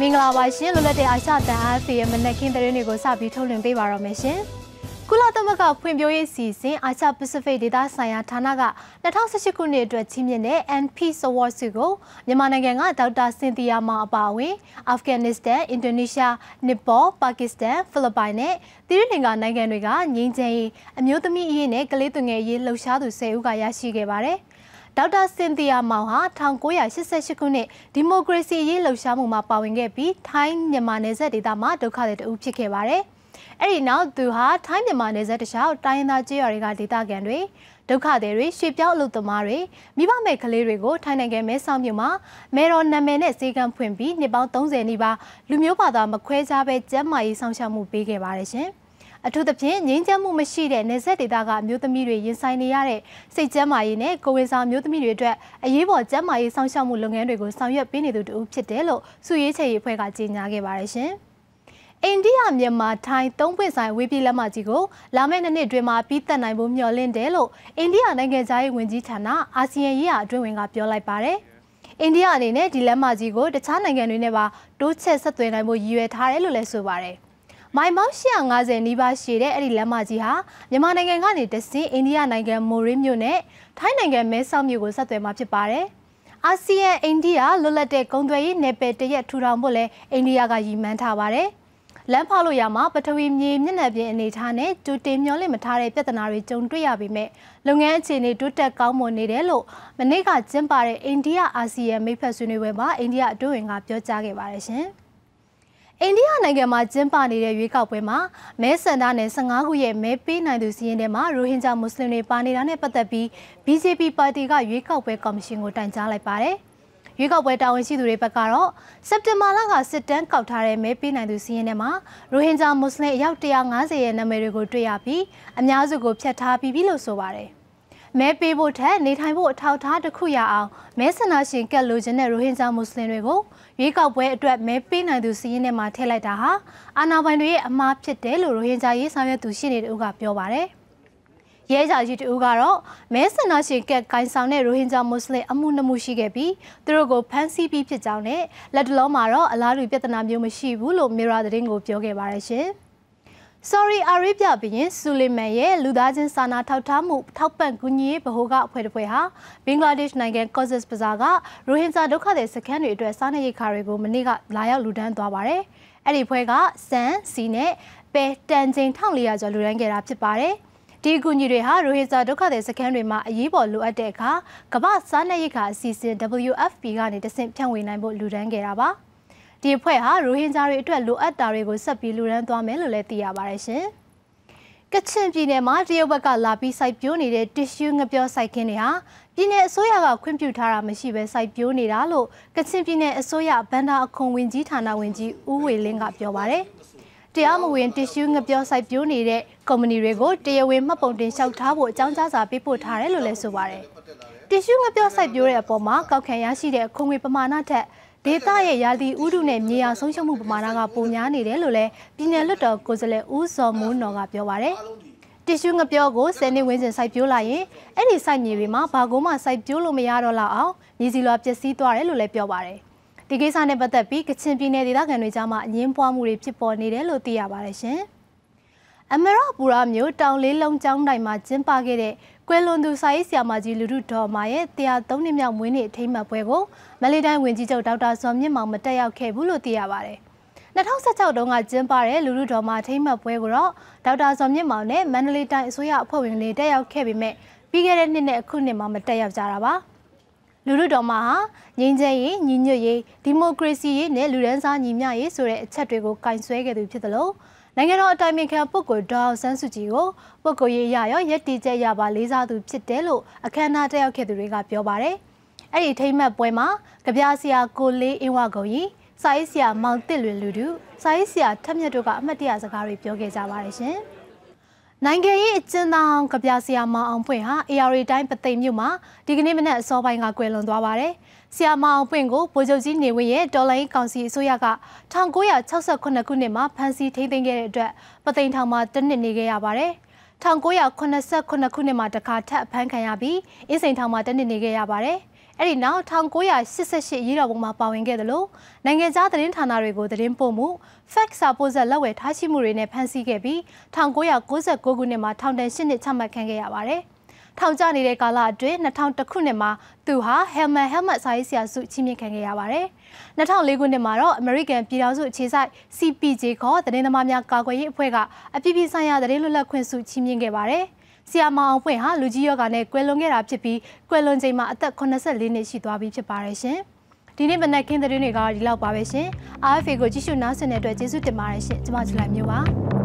မင်္ဂလာပါရှင်လွတ်လပ်တဲ့အာရှတန်အားဖေရဲ့မနက်ခင်းသတင်းတွေကိုစပြီးထုတ်လွှင့်ပေးပါရမရှင်။ကုလသမဂ္ဂဖွံ့ဖြိုးရေးစီစဉ်အာရှပစိဖိတ်ဒေသဆိုင်ရာဌာနက2018ခုနှစ်အတွက်ချီးမြှင့်တဲ့ NP Award ဆုကိုမြန်မာနိုင်ငံကဒေါက်တာစင်တီယာမာအပါအဝင် အာဖဂန်နစ္စတန်၊အင်ဒိုနီးရှား၊နီပေါ၊ပါကစ္စတန်၊ဖိလစ်ပိုင်နဲ့သီရိလင်္ကာနိုင်ငံတွေကငြိမ်းချမ်းရေးအမျိုးသမီးအရေးနဲ့ကလေးသူငယ်အရေးလှုပ်ရှားသူ10ဦးကရရှိခဲ့ပါတယ်။ဒေါက်တာစင်သီယာမောင်ဟာ1988ခုနှစ်ဒီမိုကရေစီရေးလှုပ်ရှားမှုမှာပါဝင်ခဲ့ပြီးထိုင်းမြန်မာနယ်စပ်ဒေသမှာဒုက္ခသည်တအုပ်ဖြစ်ခဲ့ပါတယ်။အဲ့ဒီနောက်သူဟာထိုင်းမြန်မာနယ်စပ်တခြားတိုင်းရင်းသားကျေးရွာတွေကဒေသခံတွေဒုက္ခသည်တွေရွှေပြောင်းအလုပ်သမားတွေမိဘမဲ့ကလေးတွေကိုထိုင်းနိုင်ငံမဲဆောက်မြို့မှာမေတော်နာမည်နဲ့စေကံဖွင့်ပြီးနှစ်ပေါင်း30နီးပါးလူမျိုးဘာသာမခွဲခြားဘဲကျန်းမာရေးဆောင်ရှားမှုပေးခဲ့ပါတယ်ရှင်။အထူးသဖြင့်ငြိမ်းချမ်းမှုမရှိတဲ့နေဆက်ဒေသကအမျိုးသမီးတွေရင်ဆိုင်နေရတဲ့စိတ်ကျန်းမာရေးနဲ့ကိုဝင်ဆောင်မျိုးသမီးတွေအတွက်အရေးပေါ်ကျန်းမာရေးဆောင်ရှောက်မှုလုပ်ငန်းတွေကိုဆောင်ရွက်ပေးနေသူတူဖြစ်တယ်လို့စုရေးချေရေးအဖွဲ့ကကြေညာခဲ့ပါတယ်ရှင်။အိန္ဒိယမြန်မာထိုင်းသုံးဖွင့်ဆိုင်ဝေးပြေးလက်မကြီးကိုလာမယ့်နှစ်နှစ်တွင်မှပြီးသက်နိုင်ဖို့မျှော်လင့်တယ်လို့အိန္ဒိယနိုင်ငံသားရေးဝန်ကြီးဌာနအာဆီယံရေးရာအတွင်းဝင်ကပြောလိုက်ပါတယ်။အိန္ဒိယအနေနဲ့ဒီလက်မကြီးကိုတခြားနိုင်ငံတွေနဲ့ပါတိုးချဲ့ဆက်သွယ်နိုင်ဖို့ရည်ရွယ်ထားတယ်လို့လည်းဆိုပါတယ်။မိုင်မောက်150နီးပါးရှည်တဲ့အဲ့ဒီလမ်းမကြီးဟာမြန်မာနိုင်ငံကနေတဆင်းအိန္ဒိယနိုင်ငံမိုရေးမြို့နဲ့ထိုင်းနိုင်ငံမဲဆောက်မြို့ကိုဆက်သွယ်မှာဖြစ်ပါတယ်။အာဆီယံအိန္ဒိယလွတ်လပ်တဲ့ကုန်သွယ်ရေးနယ်ပယ်တရက်ထူထောင်ဖို့လဲအိန္ဒိယကရည်မှန်းထားပါတယ်။လမ်းဖောက်လို့ရမှာပထဝီမြေမျက်နှာပြင်အနေထားနဲ့ကြိုတင်မျောလင့်မထားတဲ့ပြဿနာတွေကြုံတွေ့ရပေမဲ့လုပ်ငန်းအခြေအနေတိုးတက်ကောင်းမွန်နေတယ်လို့မနေ့ကကျင်းပတဲ့အိန္ဒိယအာဆီယံမိတ်ဖက်ဆွေးနွေးပွဲမှာအိန္ဒိယအတွင်းဝင်ကပြောကြားခဲ့ပါတယ်ရှင်။အိန္ဒိယနိုင်ငံမှာကျင်းပနေတဲ့ရွေးကောက်ပွဲမှာမဲဆန္ဒနယ်15ခုရဲ့မဲပေးနိုင်သူစီးရင်ထဲမှာရိုဟင်ဂျာမွတ်စလင်တွေပါနေတာနဲ့ပတ်သက်ပြီး BJP ပါတီကရွေးကောက်ပွဲကော်မရှင်ကိုတိုင်ကြားလိုက်ပါတယ်။ရွေးကောက်ပွဲတာဝန်ရှိသူတွေဘက်ကတော့စက်တင်ဘာလကစစ်တမ်းကောက်ထားတဲ့မဲပေးနိုင်သူစီးရင်ထဲမှာရိုဟင်ဂျာမွတ်စလင်အယောက်150ရဲ့နာမည်တွေကိုတွေ့ရပြီးအများစုကိုဖျက်ထားပြီးပြီလို့ဆိုပါတယ်။မဲပေးဖို့ထက်နေထိုင်ဖို့အထောက်အထားတစ်ခုရအောင်မဲဆန္ဒရှင်ကက်လိုချင်တဲ့ရိုဟင်ဂျာမွတ်စလင်တွေကိုရွေးကောက်ပွဲအတွက်မဲပေးနိုင်သူစီးရင်ထဲမှာထည့်လိုက်တာဟာအာဏာပိုင်တွေရဲ့အမှားဖြစ်တယ်လို့ရိုဟင်ဂျာရေးဆောင်ရွက်သူရှင်းနေတူကပြောပါတယ်။ရဲကြာကြီးတူကတော့မဲဆန္ဒရှင်ကက်ကင်ဆောင်တဲ့ရိုဟင်ဂျာမွတ်စလင်အမှုနှမှုရှိခဲ့ပြီးသူတို့ကိုဖမ်းဆီးပြီးဖြစ်ကြောင်းနဲ့လက်တလုံးမှာတော့အလားတူပြဿနာမျိုးမရှိဘူးလို့မေရာသတင်းကိုပြောခဲ့ပါတယ်ရှင်။ Sorry အာရေဗျဘရင်ဆူလီမန်ရဲ့လူသားချင်းစာနာထောက်ထားမှုထောက်ပံ့ကူညီရေးဗဟိုကအဖွဲ့တစ်ဖွဲ့ဟာဘင်္ဂလားဒေ့ရှ်နိုင်ငံ Cox's Bazar ကရိုဟင်ဂျာဒုက္ခသည်စခန်းတွေအတွက်စားနပ်ရိက္ခာတွေကိုမနေ့ကလာရောက်လူဒန်းသွားပါတယ်။အဲ့ဒီဖွဲ့ကစံစီနဲ့ပဲတန်ချိန်1400ကျော်လူဒန်းခဲ့တာဖြစ်ပါတယ်။ဒီအကူအညီတွေဟာရိုဟင်ဂျာဒုက္ခသည်စခန်းတွေမှာအရေးပေါ်လိုအပ်တဲ့အခါကမ္ဘာစားနပ်ရိက္ခာအစီအစဉ် WFP ကနေတဆင့်ဖြန့်ဝေနိုင်ဖို့လူဒန်းခဲ့တာပါ။ဒီအဖွဲ့ဟာရိုဟင်ဂျာတွေအတွက်လိုအပ်တာတွေကိုဆက်ပြီးလှူဒန်းသွားမယ်လို့လည်းသိရပါတယ်ရှင်။ကချင်ပြည်နယ်မှာတရုတ်ဘက်ကလာပြီးစိုက်ပျိုးနေတဲ့ tissue ငပြောစိုက်ခင်းတွေဟာပြည်နယ်အစိုးရကခွင့်ပြုထားတာမရှိဘဲစိုက်ပျိုးနေတာလို့ကချင်ပြည်နယ်အစိုးရဘန်ဒါအခွန်ဝင်ကြီးဌာနဝင်ကြီးဦးဝေလင်းကပြောပါရယ်။တရားမဝင်တ िश ူးငပြောစိုက်ပျိုးနေတဲ့ကုမ္ပဏီတွေကိုတရားဝင်မှတ်ပုံတင်လျှောက်ထားဖို့အကြောင်းကြားစာပေးပို့ထားတယ်လို့လည်းဆိုပါရယ်။တ िश ူးငပြောစိုက်ပျိုးတဲ့အပေါ်မှာကောက်ခံရရှိတဲ့ခွန်ငွေပမာဏထက်ဒေသရဲ့ရာသီဥတုနဲ့မြေယာဆုံးရှုံးမှုပမာဏကပိုများနေတယ်လို့လည်းပြည်နယ်လွှတ်တော်ကိုယ်စားလှယ်ဦးစောမိုးနော်ကပြောပါရယ်တီရှူးငပြောကို10နှစ်ဝန်းကျင်စိုက်ပျိုးလာရင်အဲ့ဒီစိုက်မြေတွေမှာဘာကုန်းမှစိုက်ပျိုးလို့မရတော့လောက်အောင်မြေစီလွာပျက်စီးသွားတယ်လို့လည်းပြောပါရယ်ဒီကိစ္စနဲ့ပတ်သက်ပြီးကချင်ပြည်နယ်ဒေသခံတွေကြားမှာအငင်းပွားမှုတွေဖြစ်ပေါ်နေတယ်လို့သိရပါတယ်ရှင်။အမရပူရာမြို့တောင်လေးလုံးကျောင်းတိုင်မှာကျင်းပခဲ့တဲ့ကွယ်လွန်သူစာရေးဆရာမကြီးလူထုဒေါ်မာရဲ့103နှစ်မြောက်မွေးနေ့အထိမ်းအမှတ်ပွဲကိုမလေးတိုင်းဝန်ကြီးချုပ်ဒေါက်တာဇော်မြင့်မောင်မတက်ရောက်ခဲ့ဘူးလို့သိရပါတယ်။2016တုန်းကကျင်းပတဲ့လူထုဒေါ်မာအထိမ်းအမှတ်ပွဲကိုတော့ဒေါက်တာဇော်မြင့်မောင်နဲ့မန္တလေးတိုင်းအစိုးရအဖွဲ့ဝင်တွေတက်ရောက်ခဲ့ပေမဲ့ပြီးခဲ့တဲ့နှစ်နဲ့အခုနှစ်မှာမတက်ရောက်ကြတာပါ။လူလူတော်မှာငြိမ်းချမ်းရေးညီညွတ်ရေးဒီမိုကရေစီရေးနဲ့လူဒန်းစားညီမျှရေးဆိုတဲ့အချက်တွေကိုကင်ဆယ်ခဲ့သူဖြစ်သလိုနိုင်ငံတော်အတိုင်ပင်ခံပုဂ္ဂိုလ်ဒေါအောင်ဆန်းစုကြည်ကိုပုဂ္ဂိုလ်ရေးအရရောယက်တီချက်ရပါလေးစားသူဖြစ်တယ်လို့အခမ်းအနားတက်ရောက်ခဲ့သူတွေကပြောပါတယ်။အဲ့ဒီထိမ့်မှတ်ပွဲမှာကြပြဆရာ ကိုလေးအင်းဝဂုံကြီးစာရေးဆရာမောင်တစ်လွင်လူတို့စာရေးဆရာထက်မြတ်တို့ကအမှတ်တရစကားတွေပြောခဲ့ကြပါတယ်ရှင်။နိုင်ငံရေးအကျဉ်းသားအောင်ကပြဆရာမအောင်ဖွင့်ဟာ ARA တိုင်းပသိမ်မြို့မှာဒီကနေ့မနက်အစောပိုင်းကကွယ်လွန်သွားပါတယ်။ဆရာမအောင်ဖွင့်ကိုဗိုလ်ချုပ်ကြီးနေဝင်းရဲ့တော်လိုင်းကောင်စီအစိုးရက1968ခုနှစ်မှာဖမ်းဆီးထိန်းသိမ်းခဲ့တဲ့အတွက်ပသိမ်ထောင်မှာတနစ်နေခဲ့ရပါတယ်။1989ခုနှစ်မှာတခါထပ်ဖမ်းခံရပြီးအင်းစိန်ထောင်မှာတနစ်နေခဲ့ရပါတယ်။အဲ့ဒီနောက်1988ရေးတော်ပုံမှာပါဝင်ခဲ့တယ်လို့နိုင်ငံခြားသတင်းဌာနတွေကိုသတင်းပို့မှု fact စာပို့ဆက်လက်ဝယ်ထားရှိမှုတွေနဲ့ဖမ်းဆီးခဲ့ပြီး1996ခုနှစ်မှာထောင်ဒဏ်10နှစ်ချမှတ်ခံခဲ့ရပါတယ်။ထောင်ကျနေတဲ့ကာလအတွင်း2000ခုနှစ်မှာသူဟာ Helman Helmet စာရေးဆရာစုချီးမြှင့်ခံခဲ့ရပါတယ်။2004ခုနှစ်မှာတော့ American ပြည်ထောင်စုအခြေစိုက် CPJ ခေါ်သတင်းသမားများကာကွယ်ရေးအဖွဲ့ကအပြည်ပြည်ဆိုင်ရာသတင်းလွတ်လပ်ခွင့်ဆုချီးမြှင့်ခဲ့ပါတယ်။ဆီယာမအောင်ဖွင့်ဟာလူကြီးယောဂါနဲ့ကွယ်လွန်ခဲ့တာဖြစ်ပြီးကွယ်လွန်ချိန်မှာအသက်84နှစ်ရှိသွားပြီဖြစ်ပါတယ်ရှင်။ဒီနေ့မနက်ခင်းသတင်းတွေကဒီလောက်ပါပဲရှင်။ RFA ကိုကြည့်ရှုနားဆင်တဲ့အတွက်ကျေးဇူးတင်ပါတယ်ရှင်။ကျွန်မဂျူလိုင်မျိုးပါ။